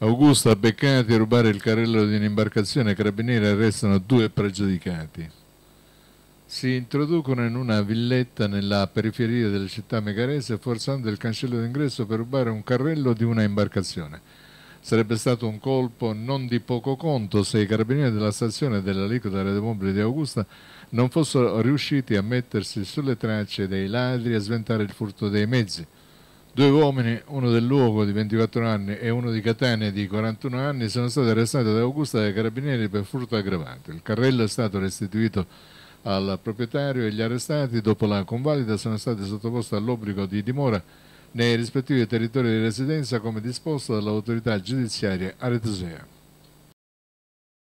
Augusta, beccati a rubare il carrello di un'imbarcazione, carabinieri arrestano due pregiudicati. Si introducono in una villetta nella periferia della città megarese forzando il cancello d'ingresso per rubare un carrello di una imbarcazione. Sarebbe stato un colpo non di poco conto se i carabinieri della stazione dell'alicota dell'aliquota Mobile di Augusta non fossero riusciti a mettersi sulle tracce dei ladri e a sventare il furto dei mezzi Due uomini, uno del luogo di 24 anni e uno di Catania di 41 anni, sono stati arrestati da Augusta dai carabinieri per furto aggravante. Il carrello è stato restituito al proprietario e gli arrestati dopo la convalida sono stati sottoposti all'obbligo di dimora nei rispettivi territori di residenza come disposto dall'autorità giudiziaria aretosea.